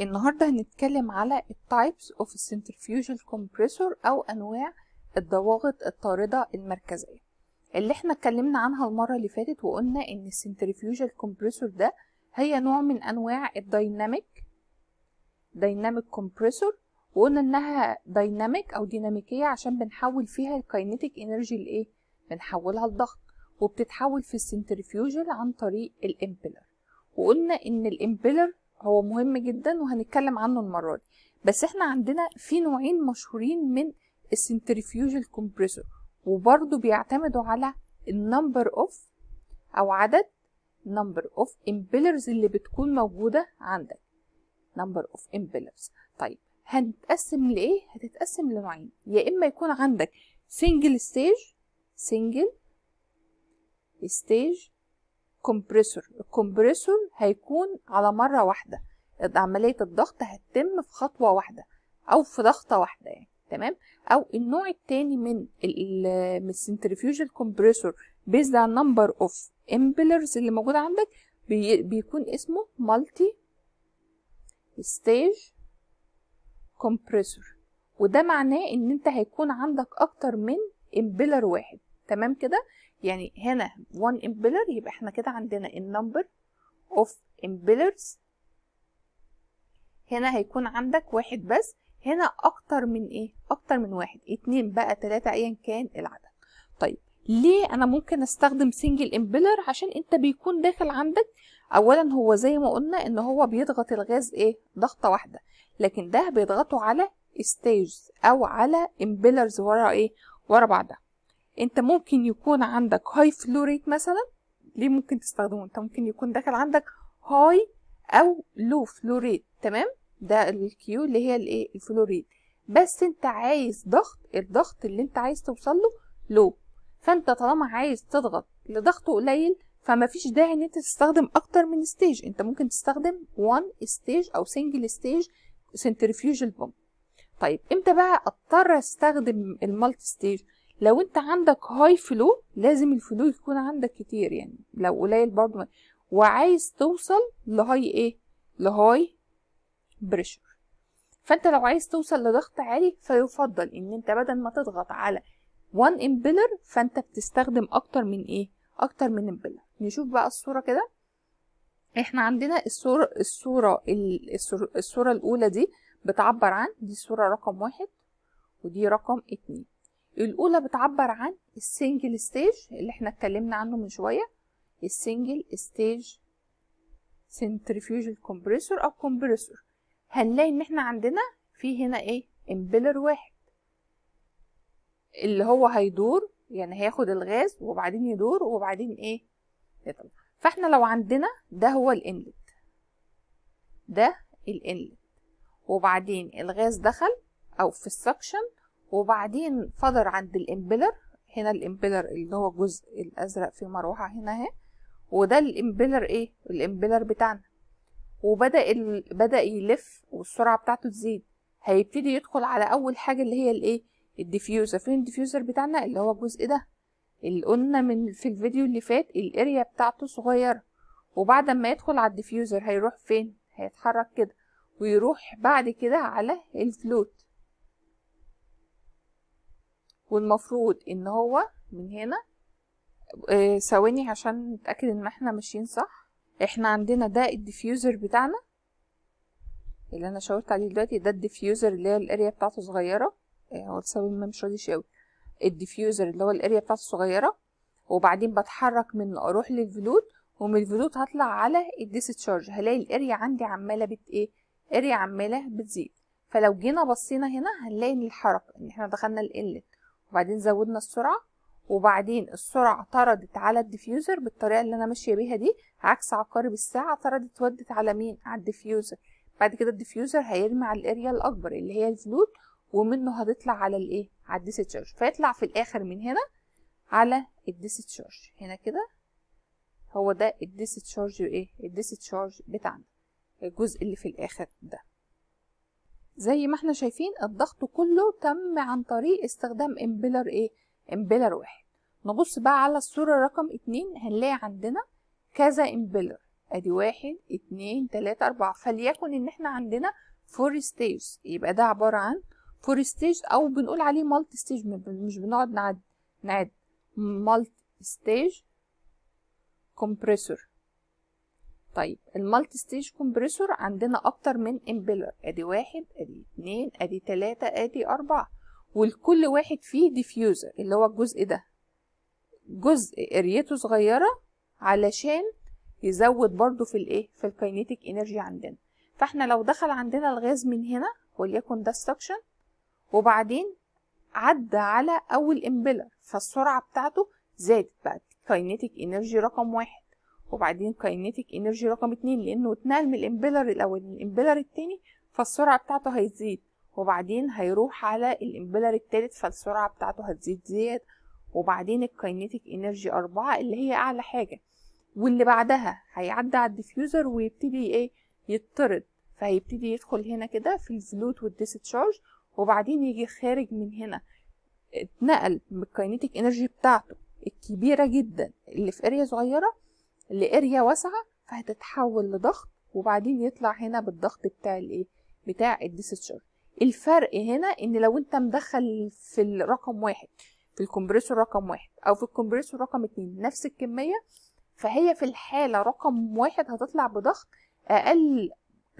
النهاردة هنتكلم على types of centrifugal compressor او انواع الضواغط الطاردة المركزية اللي احنا اتكلمنا عنها المرة اللي فاتت وقلنا ان centrifugal compressor ده هي نوع من انواع الديناميك dynamic compressor وقلنا انها dynamic او ديناميكية عشان بنحول فيها الكينيتيك انرجي لايه بنحولها لضغط وبتتحول في السنترفيوجل عن طريق الامبلر وقلنا ان الامبلر هو مهم جدا وهنتكلم عنه المرة دي بس احنا عندنا في نوعين مشهورين من السنترفيوجل كومبريسور وبرضو بيعتمدوا على النمبر اوف او عدد نمبر اوف امبلرز اللي بتكون موجودة عندك نمبر اوف امبلرز طيب هنتقسم لايه هتتقسم لنوعين يا اما يكون عندك سنجل ستيج سنجل ستيج كومبريسور الكومبريسور هيكون على مرة واحدة عملية الضغط هتتم في خطوة واحدة أو في ضغطة واحدة يعني تمام أو النوع التاني من السنترفيوجال كومبريسور بيزد على نمبر اوف امبلرز اللي موجودة عندك بي بيكون اسمه مالتي ستيج كومبريسور وده معناه ان انت هيكون عندك اكتر من امبلر واحد تمام كده يعني هنا 1 impeller يبقى احنا كده عندنا النمبر اوف impellers هنا هيكون عندك واحد بس هنا اكتر من ايه اكتر من واحد اتنين بقى تلاتة ايا كان العدد طيب ليه انا ممكن استخدم سنجل امبيلر عشان انت بيكون داخل عندك اولا هو زي ما قلنا ان هو بيضغط الغاز ايه ضغطه واحده لكن ده بيضغطه على ستيجز او على امبيلرز ورا ايه ورا بعضها انت ممكن يكون عندك هاي فلو ريت مثلا ليه ممكن تستخدمه انت ممكن يكون داخل عندك هاي او لو فلو ريت تمام ده الكيو اللي هي الايه الفلو ريت بس انت عايز ضغط الضغط اللي انت عايز توصل له لو فانت طالما عايز تضغط لضغط قليل فما فيش داعي ان انت تستخدم اكتر من ستيج انت ممكن تستخدم وان ستيج او سنجل ستيج سنترفيوجال بومب طيب امتى بقى اضطر استخدم المالتي ستيج لو انت عندك هاي فلو لازم الفلو يكون عندك كتير يعني لو قليل برضه وعايز توصل لهاي ايه لهاي بريشر فانت لو عايز توصل لضغط عالي فيفضل ان انت بدل ما تضغط على 1 امبلر فانت بتستخدم اكتر من ايه اكتر من امبلر نشوف بقى الصوره كده احنا عندنا الصوره الصوره الصوره الاولى دي بتعبر عن دي الصوره رقم واحد ودي رقم اتنين الأولى بتعبر عن السنجل ستيج اللي احنا اتكلمنا عنه من شوية السنجل ستيج سنتريفيوجال كومبريسور أو كومبريسور هنلاقي إن احنا عندنا في هنا إيه امبلر واحد اللي هو هيدور يعني هياخد الغاز وبعدين يدور وبعدين إيه يطلع فاحنا لو عندنا ده هو الانلت ده الانلت وبعدين الغاز دخل أو في السكشن وبعدين فضل عند الامبلر هنا الامبلر اللي هو الجزء الازرق في مروحه هنا اهي وده الامبلر ايه الامبلر بتاعنا وبدا ال... بدا يلف والسرعه بتاعته تزيد هيبتدي يدخل على اول حاجه اللي هي الايه الديفيوزر فين الديفيوزر بتاعنا اللي هو الجزء ده اللي قلنا من في الفيديو اللي فات الاريا بتاعته صغيره وبعد ما يدخل على الديفيوزر هيروح فين هيتحرك كده ويروح بعد كده على الفلوت والمفروض ان هو من هنا آه ثواني عشان نتاكد ان احنا ماشيين صح احنا عندنا ده الديفيوزر بتاعنا اللي انا شاورت عليه دلوقتي ده الديفيوزر اللي هي الاريا بتاعته صغيره آه، هو لسبب ما مش راضي يشاور الديفيوزر اللي هو الاريا بتاعته صغيره وبعدين بتحرك منه اروح للفلوت ومن الفلوت هطلع على الديسشارج هلاقي الاريا عندي عماله بت ايه اريا عماله بتزيد فلو جينا بصينا هنا هنلاقي ان الحركه ان احنا دخلنا الانلت وبعدين زودنا السرعة وبعدين السرعة طردت على الديفيوزر بالطريقة اللي أنا ماشية بيها دي عكس عقارب الساعة طردت ودت على مين؟ على الديفيوزر بعد كده الديفيوزر هيرمي على الاريا الأكبر اللي هي الفلوت ومنه هتطلع على الإيه؟ على الديس فيطلع في الآخر من هنا على الديس هنا كده هو ده الديس إيه؟ بتاعنا الجزء اللي في الآخر ده زي ما احنا شايفين الضغط كله تم عن طريق استخدام امبيلر ايه امبيلر واحد نبص بقى على الصورة رقم اتنين هنلاقي عندنا كذا امبيلر ادي واحد اتنين تلاتة اربعة فليكن ان احنا عندنا فور ستيج يبقى ده عبارة عن فور ستيج او بنقول عليه مالتي ستيج مش بنقعد نعد نعد مالتي ستيج كومبريسور طيب المالتي ستيج كومبريسور عندنا اكتر من امبلر ادي واحد ادي اتنين ادي تلاتة ادي اربعة والكل واحد فيه ديفيوزر اللي هو الجزء ده جزء قريته صغيرة علشان يزود برضو في الايه في الكاينيتيك انرجي عندنا فاحنا لو دخل عندنا الغاز من هنا وليكن ده السكشن وبعدين عدى على اول امبلر فالسرعة بتاعته زادت بقت كاينيتيك انرجي رقم واحد وبعدين كاينيتيك انرجي رقم اتنين لانه اتنقل من الامبيلر الاول للامبيلر التاني فالسرعه بتاعته هتزيد وبعدين هيروح على الامبيلر التالت فالسرعه بتاعته هتزيد زياده وبعدين الكاينيتيك انرجي أربعة اللي هي أعلى حاجة واللي بعدها هيعدي على الديفيوزر ويبتدي إيه يطرد فهيبتدي يدخل هنا كده في الفلوت والديستشارج وبعدين يجي خارج من هنا اتنقل من انرجي بتاعته الكبيرة جدا اللي في اريا صغيرة لاريا واسعه فهتتحول لضغط وبعدين يطلع هنا بالضغط بتاع الايه بتاع الديسشارج الفرق هنا ان لو انت مدخل في الرقم واحد في الكمبريسور رقم واحد او في الكمبريسور رقم اتنين نفس الكميه فهي في الحاله رقم واحد هتطلع بضغط اقل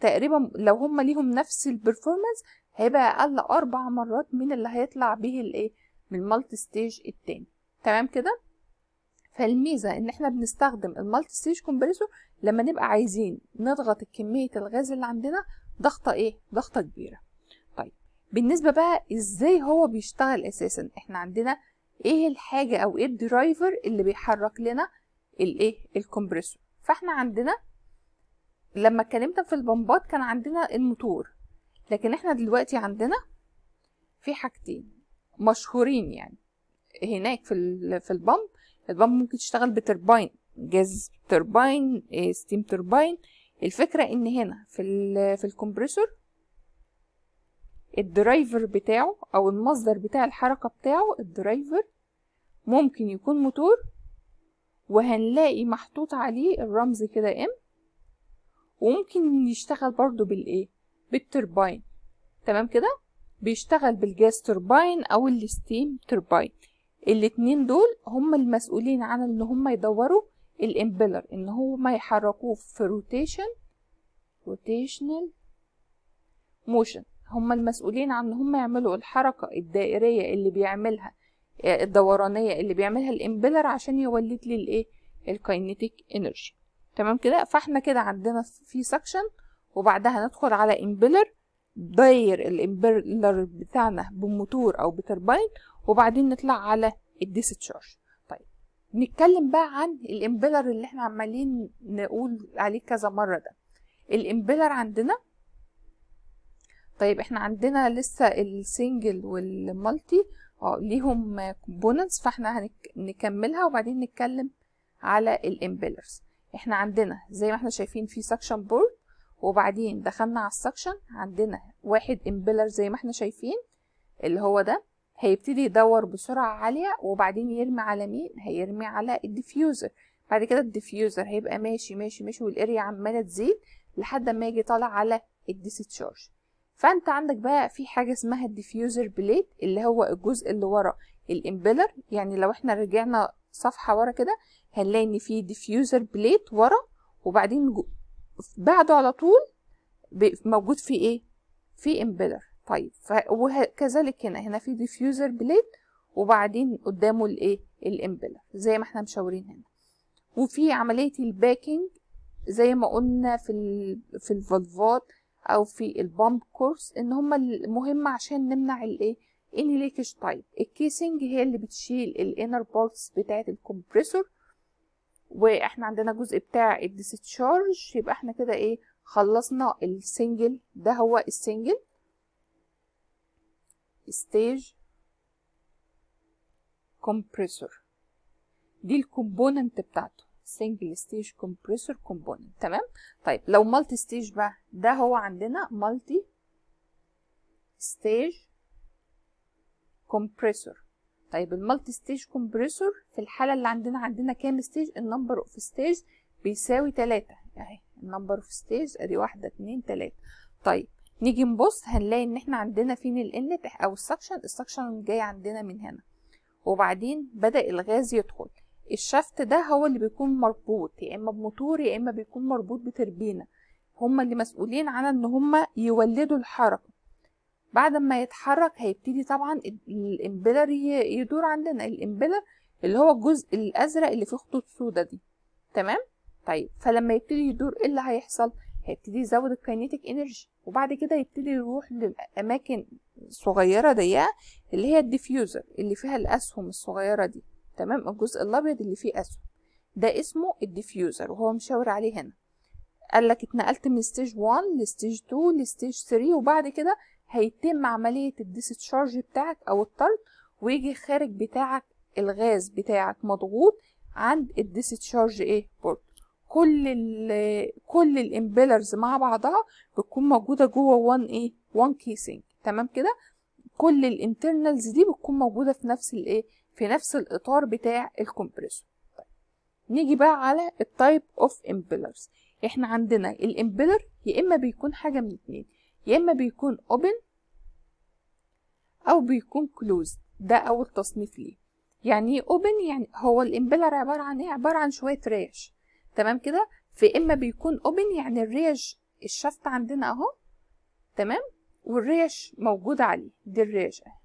تقريبا لو هما ليهم نفس البرفورمانس هيبقى اقل اربع مرات من اللي هيطلع به الايه من المالتي ستيج التاني تمام كده فالميزه ان احنا بنستخدم المالتي ستيج كومبريسور لما نبقى عايزين نضغط كميه الغاز اللي عندنا ضغطه ايه ضغطه كبيره طيب بالنسبه بقى ازاي هو بيشتغل اساسا احنا عندنا ايه الحاجه او ايه الدرايفر اللي بيحرك لنا الايه الكمبريسور فاحنا عندنا لما اتكلمت في البمبات كان عندنا الموتور لكن احنا دلوقتي عندنا في حاجتين مشهورين يعني هناك في في البمب البامب ممكن تشتغل بتربين جاز تربين آه، ستيم تربين الفكرة ان هنا في في الكمبريسور الدرايفر بتاعه او المصدر بتاع الحركة بتاعه الدرايفر ممكن يكون موتور وهنلاقي محطوط عليه الرمز كده ام وممكن يشتغل برضو بالايه بالتربين تمام كده بيشتغل بالجاز تربين او الستيم تربين الاتنين دول هم المسؤولين عن ان هم يدوروا الامبلر ان هم يحركوه في روتيشن روتيشنال موشن هم المسؤولين عن ان هم يعملوا الحركة الدائرية اللي بيعملها الدورانية اللي بيعملها الامبلر عشان يولد لي الايه الكاينيتيك انرجي تمام كده فاحنا كده عندنا في سكشن وبعدها ندخل على امبلر داير الامبلر بتاعنا بموتور او بتربين وبعدين نطلع على الديسي طيب نتكلم بقى عن الامبيلر اللي احنا عمالين نقول عليه كذا مره ده الامبيلر عندنا طيب احنا عندنا لسه السنجل والمالتي اه ليهم كومبوننتس فاحنا هنكملها وبعدين نتكلم على الامبيلرز احنا عندنا زي ما احنا شايفين في سكشن بورد وبعدين دخلنا على السكشن عندنا واحد امبيلر زي ما احنا شايفين اللي هو ده هيبتدي يدور بسرعة عالية وبعدين يرمي على مين هيرمي على الديفيوزر بعد كده الديفيوزر هيبقى ماشي ماشي ماشي والاريا عمالة تزيد لحد ما يجي طالع على الديستشارج فانت عندك بقى في حاجة اسمها الديفيوزر بليد اللي هو الجزء اللي ورا الامبلر يعني لو احنا رجعنا صفحة ورا كده هنلاقي ان في ديفيوزر بليد ورا وبعدين بعده على طول موجود في ايه في امبلر طيب وكذلك هنا هنا في ديفيوزر بليد وبعدين قدامه الايه الامبلر زي ما احنا مشاورين هنا وفي عمليه الباكينج زي ما قلنا في ال في الفالفات او في البامب كورس ان هما المهم عشان نمنع الايه اني ليكج طيب الكيسنج هي اللي بتشيل الانر بارتس بتاعه الكمبريسور واحنا عندنا جزء بتاع الديسشارج يبقى احنا كده ايه خلصنا السنجل ده هو السنجل ستيج كومبريسور دي الكومبوننت بتاعته سنجل ستيج كومبريسور كومبوننت تمام طيب لو مالتي ستيج بقى ده هو عندنا مالتي ستيج كومبريسور طيب المالتي ستيج كومبريسور في الحاله اللي عندنا عندنا كام ستيج النمبر اوف ستيج بيساوي 3 اهي النمبر اوف ستيج ادي 1 2 3 طيب نيجي نبص هنلاقي ان احنا عندنا فين الانلت او السكشن السكشن جاي عندنا من هنا وبعدين بدأ الغاز يدخل الشفت ده هو اللي بيكون مربوط يا اما بموتور يا اما بيكون مربوط بتربينه هما اللي مسؤولين عن ان هما يولدوا الحركه بعد ما يتحرك هيبتدي طبعا الامبلر يدور عندنا الامبلر اللي هو الجزء الازرق اللي فيه خطوط سودا دي تمام طيب فلما يبتدي يدور ايه اللي هيحصل هيبتدي يزود الكاينيتيك انرجي وبعد كده يبتدي يروح للاماكن صغيره ضيقه اللي هي الديفيوزر اللي فيها الاسهم الصغيره دي تمام الجزء الابيض اللي فيه اسهم ده اسمه الديفيوزر وهو مشاور عليه هنا قال لك اتنقلت من ستيج 1 لستيج 2 لستيج 3 وبعد كده هيتم عمليه الديستشارج بتاعك او الطرد ويجي الخارج بتاعك الغاز بتاعك مضغوط عند الديستشارج ايه بورد كل ال كل الامبيلرز مع بعضها بتكون موجوده جوه 1 ايه وان كيسنج تمام كده كل الانترنالز دي بتكون موجوده في نفس الايه في نفس الاطار بتاع الكمبريسور طيب، نيجي بقى على التايب اوف امبيلرز احنا عندنا الامبيلر يا اما بيكون حاجه من اتنين يا اما بيكون اوبن او بيكون كلوز ده اول تصنيف ليه يعني ايه اوبن يعني هو الامبيلر عباره عن ايه عباره عن شويه ريش تمام كده في اما بيكون اوبن يعني الريش الشفط عندنا اهو تمام والريش موجود عليه دي الريش اهي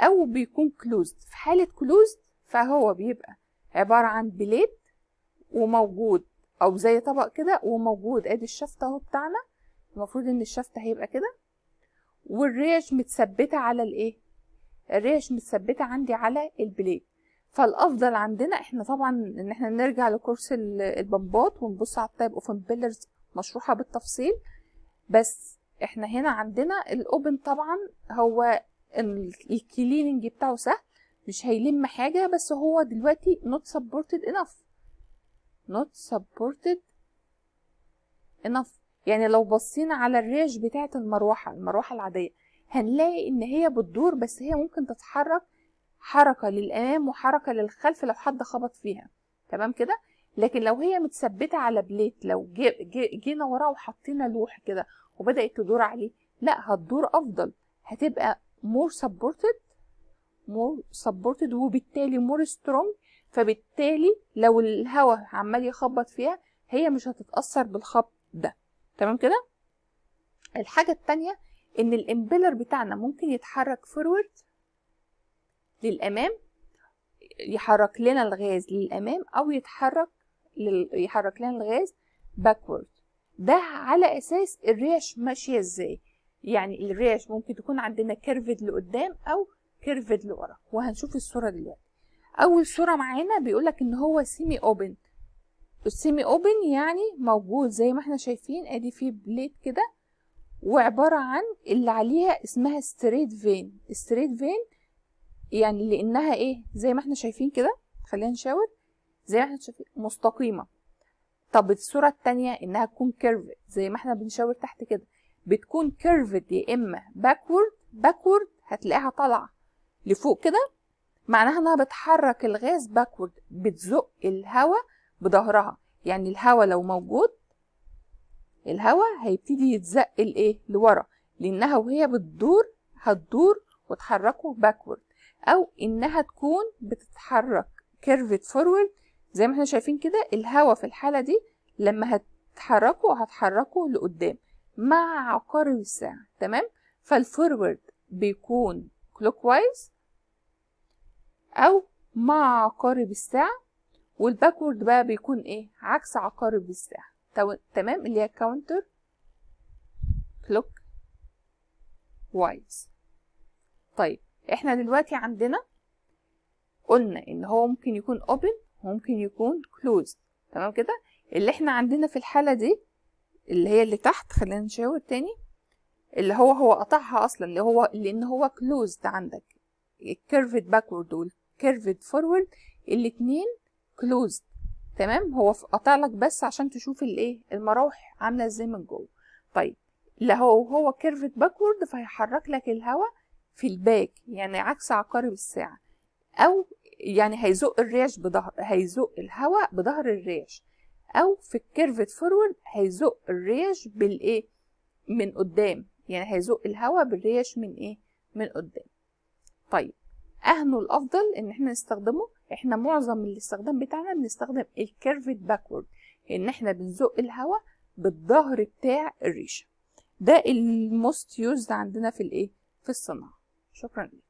او بيكون كلوزد في حالة كلوزد فهو بيبقى عبارة عن بليد وموجود او زي طبق كده وموجود ادي الشفط اهو بتاعنا المفروض ان الشفط هيبقى كده والريش متثبتة على الايه الريش متثبتة عندي على البليد فالافضل عندنا احنا طبعا ان احنا نرجع لكورس البمبات ونبص على التايب اوف امبيلرز مشروحه بالتفصيل بس احنا هنا عندنا الاوبن طبعا هو الكليننج بتاعه سهل مش هيلم حاجه بس هو دلوقتي not supported enough not supported enough يعني لو بصينا على الريش بتاعه المروحه المروحه العاديه هنلاقي ان هي بتدور بس هي ممكن تتحرك حركة للأمام وحركة للخلف لو حد خبط فيها تمام كده لكن لو هي متثبتة على بليت لو جينا جي وراها وحطينا لوح كده وبدأت تدور عليه لا هتدور أفضل هتبقى more supported more supported وبالتالي more strong فبالتالي لو الهواء عمال يخبط فيها هي مش هتتأثر بالخبط ده تمام كده الحاجة التانية ان الامبيلر بتاعنا ممكن يتحرك فورورد للأمام يحرك لنا الغاز للأمام أو يتحرك لل... يحرك لنا الغاز باكورد ده على أساس الريش ماشية إزاي يعني الريش ممكن تكون عندنا كيرفد لقدام أو كيرفد لورا وهنشوف الصورة دلوقتي أول صورة معانا بيقولك إن هو سيمي أوبن السيمي أوبن يعني موجود زي ما احنا شايفين ادي فيه بليت كده وعبارة عن اللي عليها اسمها ستريت فين ستريت فين يعني لانها ايه زي ما احنا شايفين كده خلينا نشاور زي ما احنا شايفين مستقيمه طب الصوره الثانيه انها تكون كيرف زي ما احنا بنشاور تحت كده بتكون كيرف يا اما باكورد باكورد هتلاقيها طالعه لفوق كده معناها انها بتحرك الغاز باكورد بتزق الهواء بظهرها يعني الهواء لو موجود الهواء هيبتدي يتزق الايه لورا لانها وهي بتدور هتدور وتحركه باكورد أو إنها تكون بتتحرك كيرفت فورورد زي ما احنا شايفين كده الهواء في الحالة دي لما هتحركه هتحركه لقدام مع عقارب الساعة تمام فالفورورد بيكون كلوك وايز أو مع عقارب الساعة والباكورد بقى بيكون ايه عكس عقارب الساعة تمام اللي هي كاونتر كلوك وايز طيب احنا دلوقتي عندنا قلنا ان هو ممكن يكون open وممكن يكون closed تمام كده اللي احنا عندنا في الحالة دي اللي هي اللي تحت خلينا نشاور تاني اللي هو هو قطعها اصلا اللي هو لان هو closed عندك curved backward والcurved forward الاتنين closed تمام هو قطع لك بس عشان تشوف الايه المراوح عامله ازاي من جوه طيب لو هو هو كيرفت باكورد فهيحرك لك الهواء في الباك يعني عكس عقارب الساعة أو يعني هيزق الريش بظهر هيزق الهواء بظهر الريش أو في الكيرفت فورورد هيزق الريش بالإيه؟ من قدام يعني هيزق الهواء بالريش من إيه؟ من قدام طيب أهنه الأفضل إن إحنا نستخدمه إحنا معظم الاستخدام بتاعنا بنستخدم الكيرفت باكورد إن إحنا بنزق الهواء بالظهر بتاع الريشة ده الموست يوزد عندنا في الإيه؟ في الصناعة شكرا لك